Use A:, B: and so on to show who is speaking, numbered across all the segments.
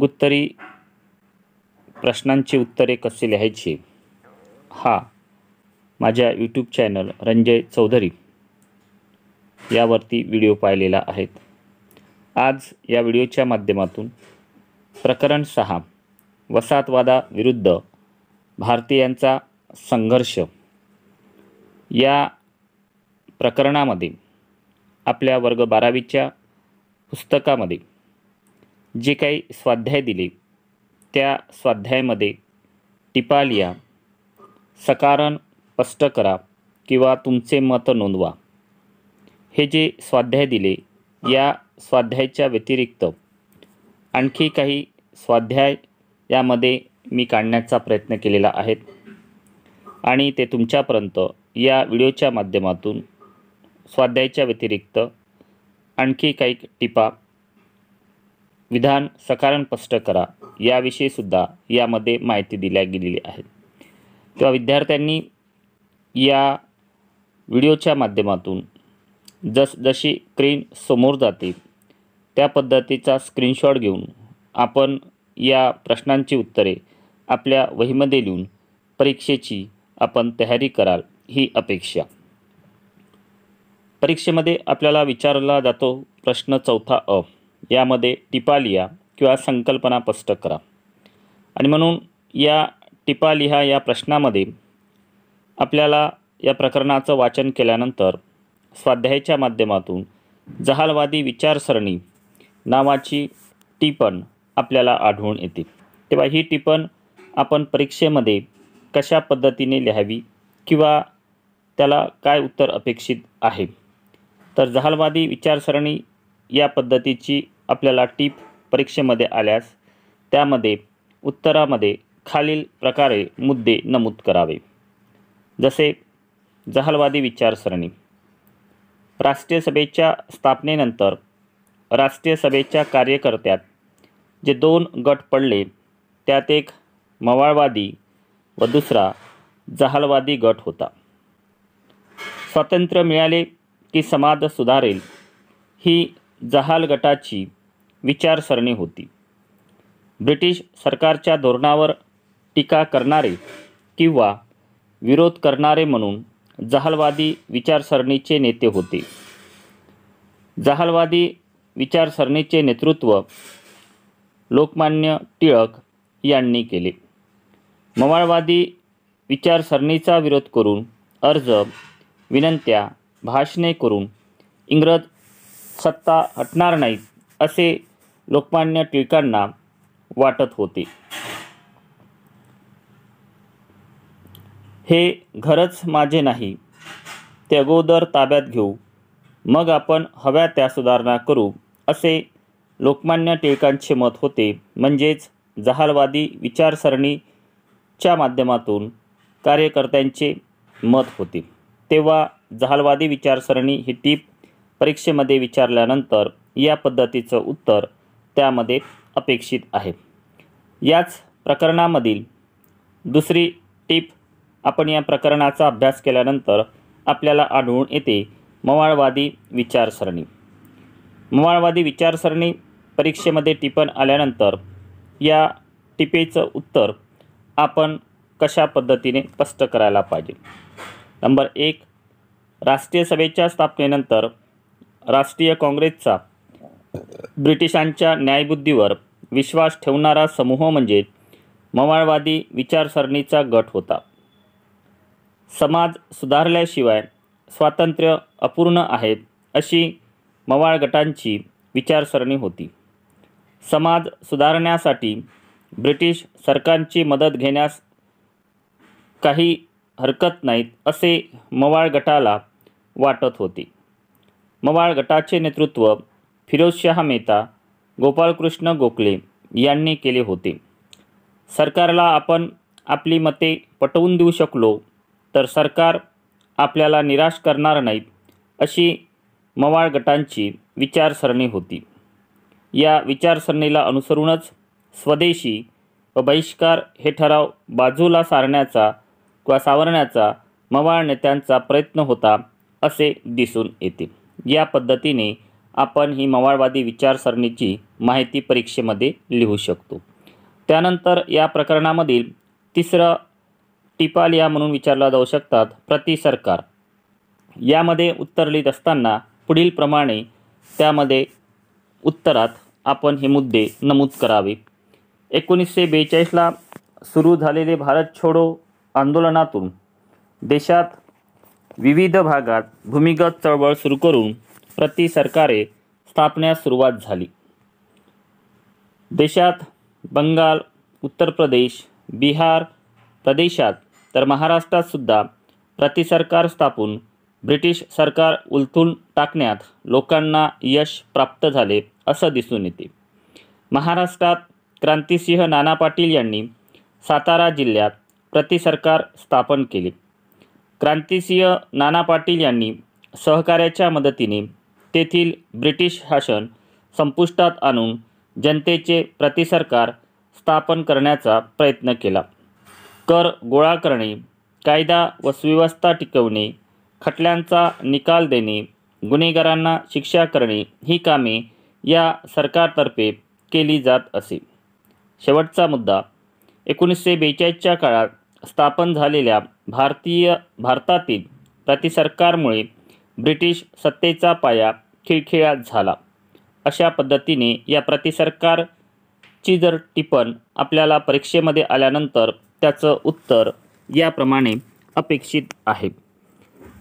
A: लघुत्तरी प्रश्नांची उत्तरे कसे लिहायची हा माझ्या यूट्यूब चॅनल रंजय चौधरी यावरती व्हिडिओ पाहिलेला आहेत आज या व्हिडिओच्या माध्यमातून प्रकरण सहा वसाहतवादाविरुद्ध भारतीयांचा संघर्ष या प्रकरणामध्ये आपल्या वर्ग बारावीच्या पुस्तकामध्ये जे काही स्वाध्याय दिले त्या स्वाध्यायामध्ये टिपा लिहा सकारण स्पष्ट करा किंवा तुमचे मत नोंदवा हे जे स्वाध्याय दिले या स्वाध्यायाच्या व्यतिरिक्त आणखी काही स्वाध्याय यामध्ये मी काढण्याचा प्रयत्न केलेला आहे आणि ते तुमच्यापर्यंत या व्हिडिओच्या माध्यमातून स्वाध्यायाच्या व्यतिरिक्त आणखी काही टिपा विधान सकारण स्पष्ट करा याविषयीसुद्धा यामध्ये माहिती दिल्या गेलेली आहे तेव्हा विद्यार्थ्यांनी या व्हिडिओच्या माध्यमातून जस जशी स्क्रीन समोर जाते त्या पद्धतीचा स्क्रीनशॉट घेऊन आपण या प्रश्नांची उत्तरे आपल्या वहीमध्ये लिहून परीक्षेची आपण तयारी कराल ही अपेक्षा परीक्षेमध्ये आपल्याला विचारला जातो प्रश्न चौथा अ यामध्ये टिपा लिहा किंवा संकल्पना स्पष्ट करा आणि म्हणून या टिपा लिहा या प्रश्नामध्ये आपल्याला या प्रकरणाचं वाचन केल्यानंतर स्वाध्यायाच्या माध्यमातून जहालवादी विचारसरणी नावाची टिपण आपल्याला आढळून येते तेव्हा ही टिपण आपण परीक्षेमध्ये कशा पद्धतीने लिहावी किंवा त्याला काय उत्तर अपेक्षित आहे तर जहालवादी विचारसरणी या पद्धतीची आपल्याला टीप परीक्षेमध्ये आल्यास त्यामध्ये उत्तरामध्ये खालील प्रकारे मुद्दे नमूद करावे जसे जहालवादी विचारसरणी राष्ट्रीय सभेच्या स्थापनेनंतर राष्ट्रीय सभेच्या कार्यकर्त्यात जे दोन गट पडले त्यात एक मवाळवादी व दुसरा जहालवादी गट होता स्वातंत्र्य मिळाले की समाज सुधारेल ही जहाल गटाची विचारसरणी होती ब्रिटिश सरकारच्या धोरणावर टीका करणारे किंवा विरोध करणारे म्हणून जहालवादी विचारसरणीचे नेते होते जहालवादी विचारसरणीचे नेतृत्व लोकमान्य टिळक यांनी केले मवाळवादी विचारसरणीचा विरोध करून अर्ज विनंत्या भाषणे करून इंग्रज सत्ता हटणार नाहीत असे लोकमान्य टिळकांना वाटत होते हे घरच माझे नाही ते अगोदर ताब्यात घेऊ मग आपण हव्या त्या सुधारणा करू असे लोकमान्य टिळकांचे मत होते म्हणजेच जहालवादी विचारसरणीच्या माध्यमातून कार्यकर्त्यांचे मत होते तेव्हा जहालवादी विचारसरणी ही टीप परीक्षेमध्ये विचारल्यानंतर या पद्धतीचं उत्तर त्यामध्ये अपेक्षित आहे याच प्रकरणामधील दुसरी टीप आपण या प्रकरणाचा अभ्यास केल्यानंतर आपल्याला आढळून येते मवाळवादी विचारसरणी मवाळवादी विचारसरणी परीक्षेमध्ये टिपण आल्यानंतर या टिपेचं उत्तर आपण कशा पद्धतीने स्पष्ट करायला पाहिजे नंबर एक राष्ट्रीय सभेच्या स्थापनेनंतर राष्ट्रीय काँग्रेसचा ब्रिटिशांच्या न्यायबुद्धीवर विश्वास ठेवणारा समूह म्हणजे मवाळवादी विचारसरणीचा गट होता समाज सुधारल्याशिवाय स्वातंत्र्य अपूर्ण आहे अशी मवाळ गटांची विचारसरणी होती समाज सुधारण्यासाठी ब्रिटिश सरकारची मदत घेण्यास काही हरकत नाहीत असे मवाळ गटाला वाटत होते मवाळ गटाचे नेतृत्व फिरोजशाह मेहता गोपाळकृष्ण गोखले यांनी केले होते सरकारला आपण आपली मते पटवून देऊ शकलो तर सरकार आपल्याला निराश करणार नाहीत अशी मवाळ गटांची विचारसरणी होती या विचारसरणीला अनुसरूनच स्वदेशी व बहिष्कार हे ठराव बाजूला सारण्याचा किंवा सावरण्याचा मवाळ नेत्यांचा प्रयत्न होता असे दिसून येते या पद्धतीने आपण ही मवाळवादी विचारसरणीची माहिती परीक्षेमध्ये लिहू शकतो त्यानंतर या प्रकरणामधील तिसरं टिपाल या म्हणून विचारला जाऊ शकतात प्रति सरकार यामध्ये उत्तर लिहित असताना पुढील प्रमाणे त्यामध्ये उत्तरात आपण हे मुद्दे नमूद करावे एकोणीसशे बेचाळीसला सुरू झालेले भारत छोडो आंदोलनातून देशात विविध भागात भूमिगत चळवळ सुरू करून प्रति सरकारे स्थापण्यास सुरुवात झाली देशात बंगाल उत्तर प्रदेश बिहार प्रदेशात तर महाराष्ट्रात सुद्धा प्रतिसरकार स्थापून ब्रिटिश सरकार उलथून टाकण्यात लोकांना यश प्राप्त झाले असं दिसून येते महाराष्ट्रात क्रांतिसिंह नाना पाटील यांनी सातारा जिल्ह्यात प्रतिसरकार स्थापन केले क्रांतिसिंह नाना पाटील यांनी सहकार्याच्या मदतीने तेथील ब्रिटिश शासन संपुष्टात आणून जनतेचे प्रतिसरकार स्थापन करण्याचा प्रयत्न केला कर गोळा करणे कायदा व सुव्यवस्था टिकवणे खटल्यांचा निकाल देणे गुन्हेगारांना शिक्षा करणे ही कामे या सरकारतर्फे केली जात असे शेवटचा मुद्दा एकोणीसशे बेचाळीसच्या काळात स्थापन झालेल्या भारतीय भारतातील प्रतिसरकारमुळे ब्रिटिश सत्तेचा पाया खिळखिळात झाला अशा पद्धतीने या प्रतिसरकारची जर टिपण आपल्याला परीक्षेमध्ये आल्यानंतर त्याचं उत्तर याप्रमाणे अपेक्षित आहे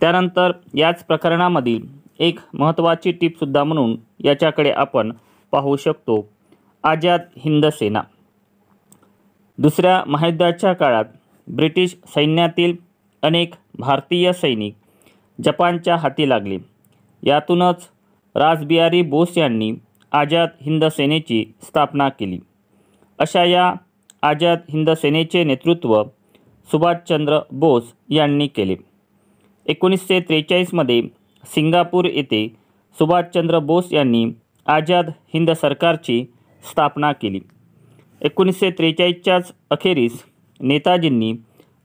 A: त्यानंतर याच प्रकरणामधील एक महत्त्वाची टीपसुद्धा म्हणून याच्याकडे आपण पाहू शकतो आझाद हिंद सेना दुसऱ्या महायुद्धाच्या काळात ब्रिटिश सैन्यातील अनेक भारतीय सैनिक जपानच्या हाती लागले यातूनच राजबिहारी बोस यांनी आझाद हिंद सेनेची स्थापना केली अशा या आझाद हिंद सेनेचे नेतृत्व सुभाषचंद्र बोस यांनी केले एकोणीसशे त्रेचाळीसमध्ये सिंगापूर येथे सुभाषचंद्र बोस यांनी आझाद हिंद सरकारची स्थापना केली एकोणीसशे त्रेचाळीसच्याच अखेरीस नेताजींनी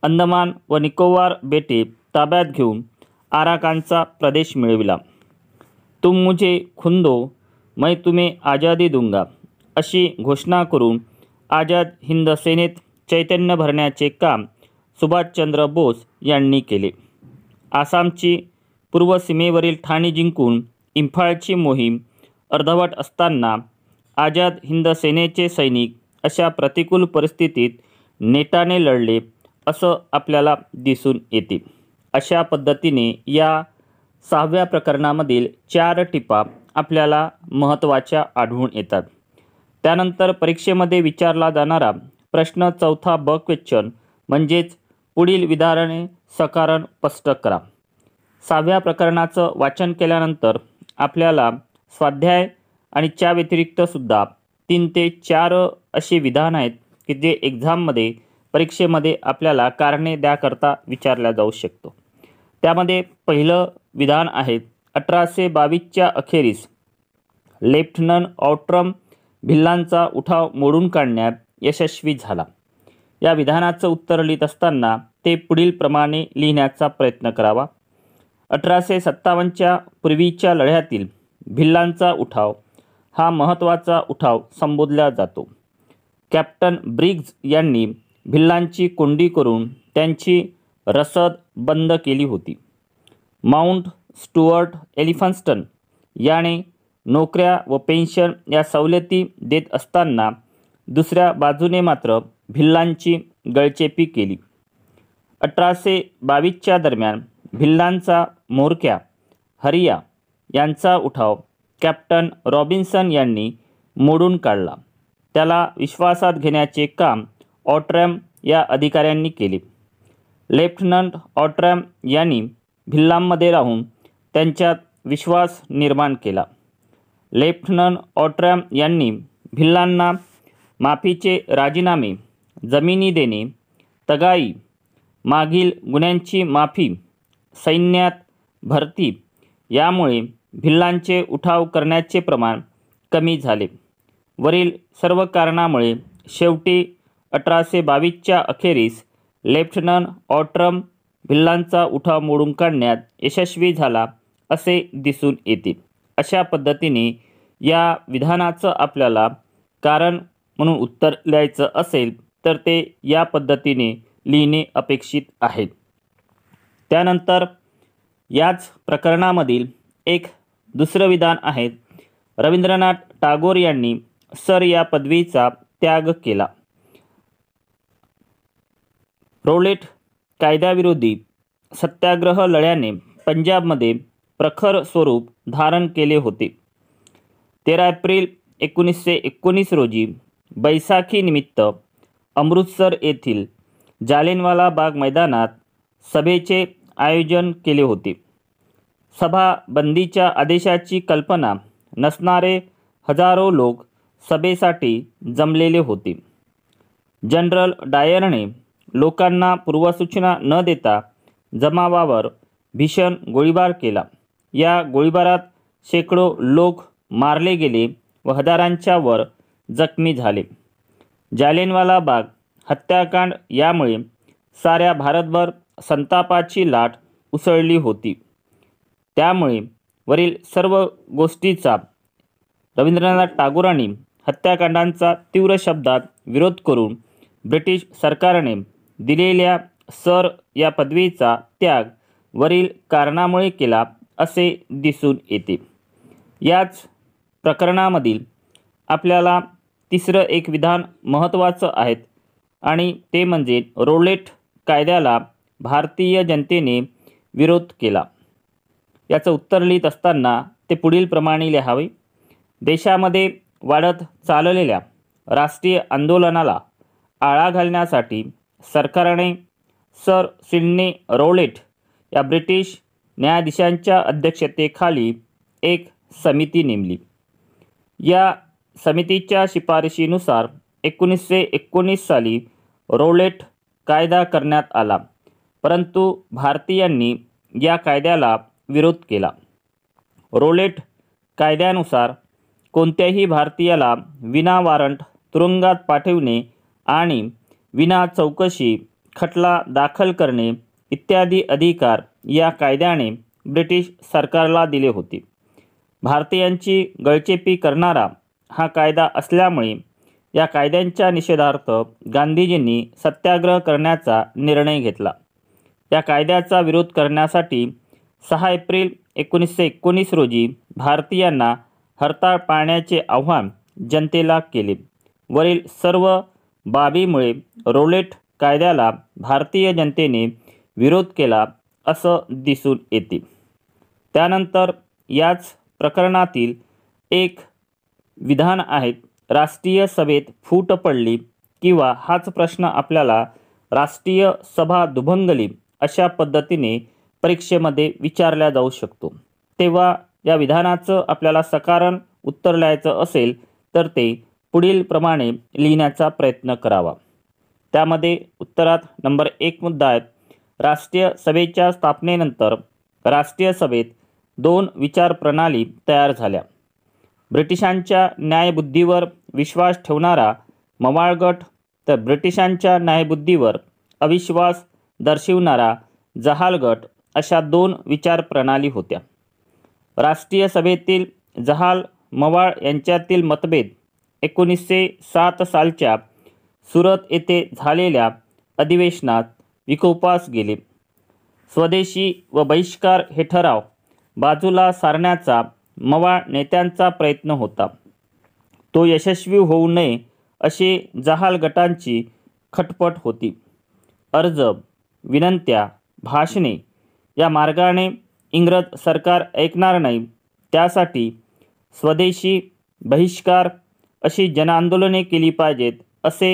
A: अंदमान व निकोबार बेटे ताब्यात घेऊन आराकानचा प्रदेश मिळविला तुम मुझे खुंदो मैं तुम्ही आजादी दूंगा अशी घोषणा करून आझाद हिंद सेनेत चैतन्य भरण्याचे काम सुभाषचंद्र बोस यांनी केले आसामची पूर्व सीमेवरील ठाणे जिंकून इम्फाळची मोहीम अर्धवट असताना आझाद हिंद सेनेचे सैनिक अशा प्रतिकूल परिस्थितीत नेटाने लढले असं आपल्याला दिसून येते अशा पद्धतीने या सहाव्या प्रकरणामधील चार टिपा आपल्याला महत्त्वाच्या आढळून येतात त्यानंतर परीक्षेमध्ये विचारला जाणारा प्रश्न चौथा ब क्वेश्चन म्हणजेच पुढील विधारणे सकारण स्पष्ट करा सहाव्या प्रकरणाचं वाचन केल्यानंतर आपल्याला स्वाध्याय आणि च्या व्यतिरिक्तसुद्धा तीन ते चार असे विधान आहेत की जे एक्झाममध्ये परीक्षेमध्ये आपल्याला कारणे द्याकरता विचारला जाऊ शकतो त्यामध्ये पहिलं विधान आहे अठराशे बावीसच्या अखेरीस लेफ्टनंट ऑट्रम भिल्लांचा उठाव मोडून काढण्यात यशस्वी झाला या विधानाचं उत्तर लिहित असताना ते पुढील प्रमाणे लिहिण्याचा प्रयत्न करावा अठराशे सत्तावन्नच्या पूर्वीच्या लढ्यातील भिल्लांचा उठाव हा महत्त्वाचा उठाव संबोधला जातो कॅप्टन ब्रिग्ज यांनी भिल्लांची कोंडी करून त्यांची रसद बंद केली होती माउंट स्टुअर्ट एलिफन्स्टन याने नोकऱ्या व पेन्शन या सवलती देत असताना दुसऱ्या बाजूने मात्र भिल्लांची गळचेपी केली अठराशे बावीसच्या दरम्यान भिल्लांचा मोरक्या हरिया यांचा उठाव कॅप्टन रॉबिन्सन यांनी मोडून काढला त्याला विश्वासात घेण्याचे काम ऑट्रॅम या अधिकाऱ्यांनी केले लेफ्टनंट ऑट्रॅम यांनी भिल्लांमध्ये राहून त्यांच्यात विश्वास निर्माण केला लेफ्टनंट ऑट्रॅम यांनी भिल्लांना माफीचे राजीनामे जमिनी देणे तगाई मागील गुन्ह्यांची माफी सैन्यात भरती यामुळे भिल्लांचे उठाव करण्याचे प्रमाण कमी झाले वरील सर्व कारणामुळे शेवटी अठराशे बावीसच्या अखेरीस लेफ्टनंट ऑट्रम भिल्लांचा उठाव मोडून काढण्यात यशस्वी झाला असे दिसून येते अशा पद्धतीने या विधानाचं आपल्याला कारण म्हणून उत्तर लिहायचं असेल तर ते या पद्धतीने लिहिणे अपेक्षित आहे त्यानंतर याच प्रकरणामधील एक दुसरं विधान आहे रवींद्रनाथ टागोर यांनी सर या पदवीचा त्याग केला रोलेट कायद्याविरोधी सत्याग्रह लढ्याने पंजाबमध्ये प्रखर स्वरूप धारण केले होते तेरा एप्रिल एकोणीसशे एकोणीस रोजी बैसाखीनिमित्त अमृतसर येथील जालेनवाला बाग मैदानात सभेचे आयोजन केले होते सभा बंदीच्या आदेशाची कल्पना नसणारे हजारो लोक सभेसाठी जमलेले होते जनरल डायरने लोकांना पूर्वसूचना न देता जमावावर भीषण गोळीबार केला या गोळीबारात शेकडो लोक मारले गेले व हजारांच्या वर जखमी झाले जालेनवाला बाग हत्याकांड यामुळे साऱ्या भारतभर संतापाची लाट उसळली होती त्यामुळे वरील सर्व गोष्टीचा रवींद्रनाथ टागोरांनी हत्याकांडांचा तीव्र शब्दात विरोध करून ब्रिटिश सरकारने दिलेल्या सर या पदवीचा त्याग वरील कारणामुळे केला असे दिसून येते याच प्रकरणामधील आपल्याला तिसरं एक विधान महत्त्वाचं आहे आणि ते म्हणजे रोलेट कायद्याला भारतीय जनतेने विरोध केला याचं उत्तर लिहित असताना ते पुढील प्रमाणे लिहावे देशामध्ये वाढत चाललेल्या राष्ट्रीय आंदोलनाला आळा घालण्यासाठी सरकारने सर सिडनी रोलेट या ब्रिटिश न्यायाधीशांच्या अध्यक्षतेखाली एक समिती नेमली या समितीच्या शिफारशीनुसार एकोणीसशे एकोणीस साली रोलेट कायदा करण्यात आला परंतु भारतीयांनी या कायद्याला विरोध केला रोलेट कायद्यानुसार कोणत्याही भारतीयाला विना वॉरंट तुरुंगात पाठविणे आणि विना चौकशी खटला दाखल करणे इत्यादी अधिकार या कायद्याने ब्रिटिश सरकारला दिले होते भारतीयांची गळचेपी करणारा हा कायदा असल्यामुळे या कायद्यांच्या निषेधार्थ गांधीजींनी सत्याग्रह करण्याचा निर्णय घेतला या कायद्याचा विरोध करण्यासाठी सहा एप्रिल एकोणीसशे एकोणीस रोजी भारतीयांना हरताळ पाळण्याचे आव्हान जनतेला केले वरील सर्व बाबीमुळे रोलेट कायद्याला भारतीय जनतेने विरोध केला असं दिसून येते त्यानंतर याच प्रकरणातील एक विधान आहेत राष्ट्रीय सभेत फूट पडली किंवा हाच प्रश्न आपल्याला राष्ट्रीय सभा दुभंगली अशा पद्धतीने परीक्षेमध्ये विचारला जाऊ शकतो तेव्हा या विधानाचं आपल्याला सकारण उत्तर लिहायचं असेल तर ते पुढील प्रमाणे लिहिण्याचा प्रयत्न करावा त्यामध्ये उत्तरात नंबर एक मुद्दा आहे राष्ट्रीय सभेच्या स्थापनेनंतर राष्ट्रीय सभेत दोन विचारप्रणाली तयार झाल्या ब्रिटिशांच्या न्यायबुद्धीवर विश्वास ठेवणारा मवाळगट तर ब्रिटिशांच्या न्यायबुद्धीवर अविश्वास जहाल जहालगट अशा दोन विचारप्रणाली होत्या राष्ट्रीय सभेतील जहाल मवाळ यांच्यातील मतभेद एकोणीसशे सात सालच्या सुरत येथे झालेल्या अधिवेशनात विकोपास गेले स्वदेशी व बहिष्कार हे ठराव बाजूला सारण्याचा मवा नेत्यांचा प्रयत्न होता तो यशस्वी होऊ नये असे जहाल गटांची खटपट होती अर्ज विनंत्या भाषणे या मार्गाने इंग्रज सरकार ऐकणार नाही त्यासाठी स्वदेशी बहिष्कार अशी जनआंदोलने केली पाहिजेत असे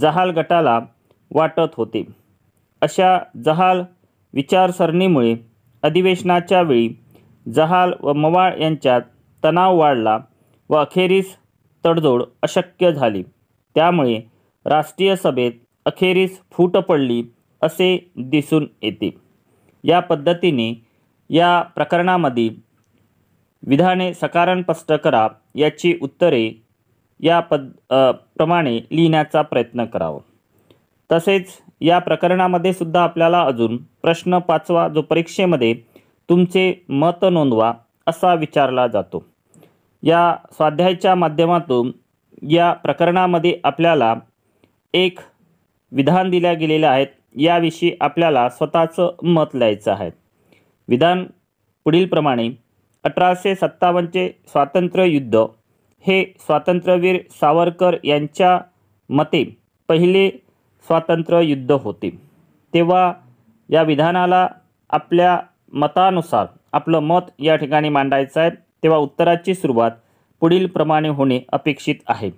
A: जहाल गटाला वाटत होते अशा जहाल विचारसरणीमुळे अधिवेशनाच्या वेळी जहाल व मवाळ यांच्यात तणाव वाढला व अखेरीस तडजोड अशक्य झाली त्यामुळे राष्ट्रीय सभेत अखेरीस फूट पडली असे दिसून येते या पद्धतीने या प्रकरणामध्ये विधाने सकारण स्पष्ट करा याची उत्तरे या पद प्रमाणे लिहिण्याचा प्रयत्न करावा तसेच या प्रकरणामध्ये सुद्धा आपल्याला अजून प्रश्न पाचवा जो परीक्षेमध्ये तुमचे मत नोंदवा असा विचारला जातो या स्वाध्यायाच्या माध्यमातून या प्रकरणामध्ये आपल्याला एक विधान दिल्या गेलेल्या आहेत याविषयी आपल्याला स्वतःचं मत लिहायचं आहे विधान पुढीलप्रमाणे अठराशे सत्तावन्नचे युद्ध हे स्वातंत्र्यवीर सावरकर यांच्या मते पहिले स्वातंत्र्य युद्ध होते तेव्हा या विधानाला आपल्या मतानुसार आपलं मत या ठिकाणी मांडायचं आहे तेव्हा उत्तराची सुरुवात पुढील प्रमाणे होणे अपेक्षित आहे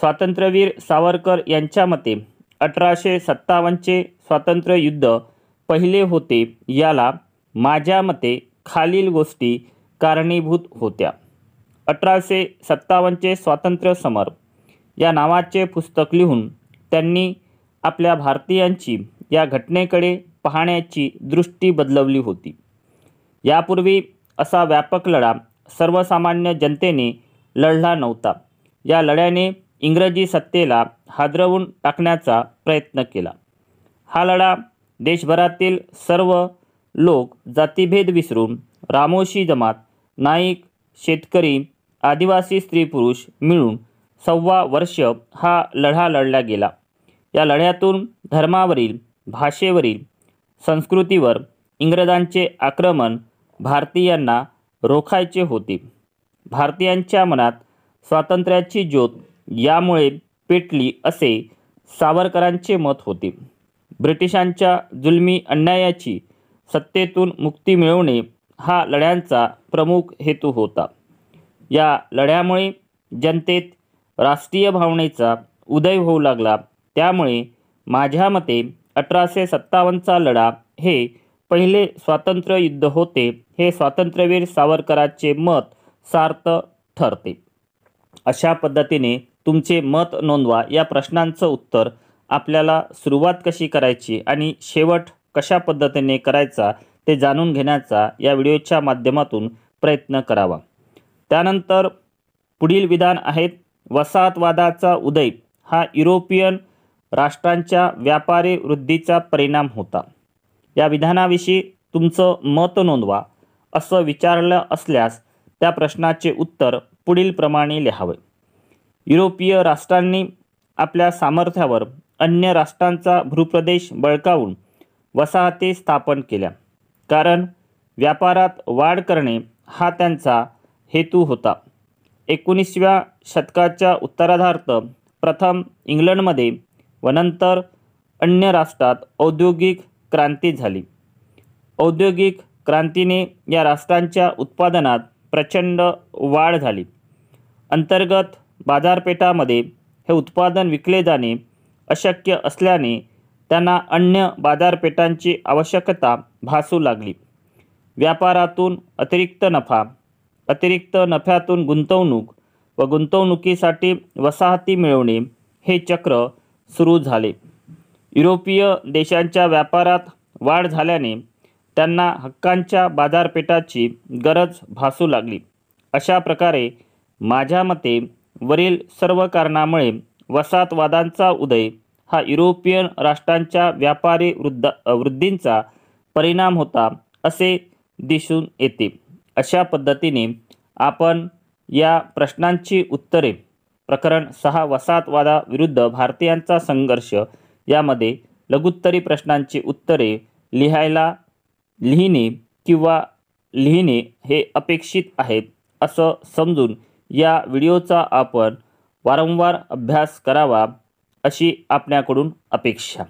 A: स्वातंत्र्यवीर सावरकर यांच्या मते अठराशे सत्तावन्नचे युद्ध पहिले होते याला माझ्या मते खालील गोष्टी कारणीभूत होत्या अठराशे सत्तावन्नचे स्वातंत्र्य समर या नावाचे पुस्तक लिहून त्यांनी आपल्या भारतीयांची या घटनेकडे पाहण्याची दृष्टी बदलवली होती यापूर्वी असा व्यापक लढा सर्वसामान्य जनतेने लढला नव्हता या लढ्याने इंग्रजी सत्तेला हादरवून टाकण्याचा प्रयत्न केला हा लढा देशभरातील सर्व लोक जातीभेद विसरून रामोशी जमात नाईक शेतकरी आदिवासी स्त्री पुरुष मिळून सव्वा वर्ष हा लढा लढला गेला या लढ्यातून धर्मावरील भाषेवरील संस्कृतीवर इंग्रजांचे आक्रमण भारतीयांना रोखायचे होते भारतीयांच्या मनात स्वातंत्र्याची ज्योत यामुळे पेटली असे सावरकरांचे मत होते ब्रिटिशांच्या जुलमी अन्यायाची सत्तेतून मुक्ती मिळवणे हा लढ्यांचा प्रमुख हेतू होता या लढ्यामुळे जनतेत राष्ट्रीय भावनेचा उदय होऊ लागला त्यामुळे माझ्या मते अठराशे सत्तावन्नचा लढा हे पहिले स्वातंत्र्य युद्ध होते हे स्वातंत्र्यवीर सावरकरांचे मत सार्थ ठरते अशा पद्धतीने तुमचे मत नोंदवा या प्रश्नांचं उत्तर आपल्याला सुरुवात कशी करायची आणि शेवट कशा पद्धतीने करायचा ते जाणून घेण्याचा या व्हिडिओच्या माध्यमातून प्रयत्न करावा त्यानंतर पुढील विधान आहेत वसाहतवादाचा उदय हा युरोपियन राष्ट्रांच्या व्यापारी वृद्धीचा परिणाम होता या विधानाविषयी तुमचं मत नोंदवा असं विचारलं असल्यास त्या प्रश्नाचे उत्तर पुढील प्रमाणे लिहावे युरोपीय राष्ट्रांनी आपल्या सामर्थ्यावर अन्य राष्ट्रांचा भूप्रदेश बळकावून वसाहती स्थापन केल्या कारण व्यापारात वाढ करणे हा त्यांचा हेतू होता एकोणीसव्या शतकाच्या उत्तरार्धार्थ प्रथम इंग्लंडमध्ये व नंतर अन्य राष्ट्रात औद्योगिक क्रांती झाली औद्योगिक क्रांतीने या राष्ट्रांच्या उत्पादनात प्रचंड वाढ झाली अंतर्गत बाजारपेठामध्ये हे उत्पादन विकले जाणे अशक्य असल्याने त्यांना अन्य बाजारपेठांची आवश्यकता भासू लागली व्यापारातून अतिरिक्त नफा अतिरिक्त नफ्यातून गुंतवणूक व गुंतवणुकीसाठी वसाहती मिळवणे हे चक्र सुरू झाले युरोपीय देशांच्या व्यापारात वाढ झाल्याने त्यांना हक्कांच्या बाजारपेठाची गरज भासू लागली अशा प्रकारे माझ्या मते वरील सर्व कारणामुळे वसाहतवादांचा उदय हा युरोपियन राष्ट्रांच्या व्यापारी वृद्ध वृद्धींचा परिणाम होता असे दिसून येते अशा पद्धतीने आपण या प्रश्नांची उत्तरे प्रकरण सहा वसाहतवादाविरुद्ध भारतीयांचा संघर्ष यामध्ये लघुत्तरी प्रश्नांची उत्तरे लिहायला लिहिणे किंवा लिहिणे हे अपेक्षित आहेत असं समजून या व्हिडिओचा आपण वारंवार अभ्यास करावा अशी आपल्याकडून अपेक्षा